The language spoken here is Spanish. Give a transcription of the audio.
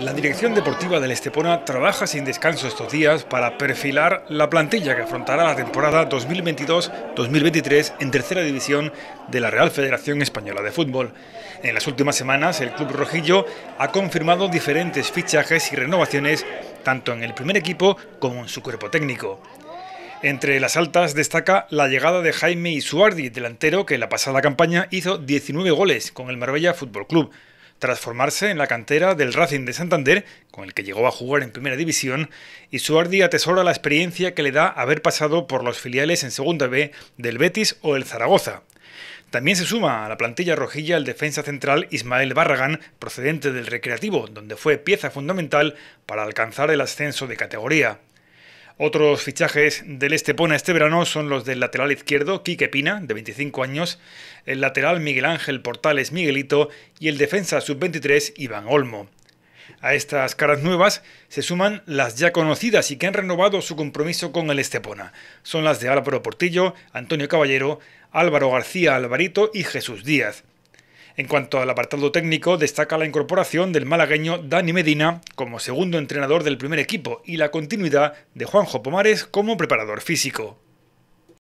La dirección deportiva del Estepona trabaja sin descanso estos días para perfilar la plantilla que afrontará la temporada 2022-2023 en tercera división de la Real Federación Española de Fútbol. En las últimas semanas, el club rojillo ha confirmado diferentes fichajes y renovaciones tanto en el primer equipo como en su cuerpo técnico. Entre las altas destaca la llegada de Jaime Isuardi, delantero que en la pasada campaña hizo 19 goles con el Marbella Fútbol Club transformarse en la cantera del Racing de Santander, con el que llegó a jugar en primera división, y Suardi atesora la experiencia que le da haber pasado por los filiales en Segunda B del Betis o el Zaragoza. También se suma a la plantilla rojilla el defensa central Ismael Barragán, procedente del Recreativo, donde fue pieza fundamental para alcanzar el ascenso de categoría. Otros fichajes del Estepona este verano son los del lateral izquierdo, Quique Pina, de 25 años, el lateral Miguel Ángel Portales Miguelito y el defensa sub-23 Iván Olmo. A estas caras nuevas se suman las ya conocidas y que han renovado su compromiso con el Estepona. Son las de Álvaro Portillo, Antonio Caballero, Álvaro García Alvarito y Jesús Díaz. En cuanto al apartado técnico, destaca la incorporación del malagueño Dani Medina como segundo entrenador del primer equipo y la continuidad de Juanjo Pomares como preparador físico.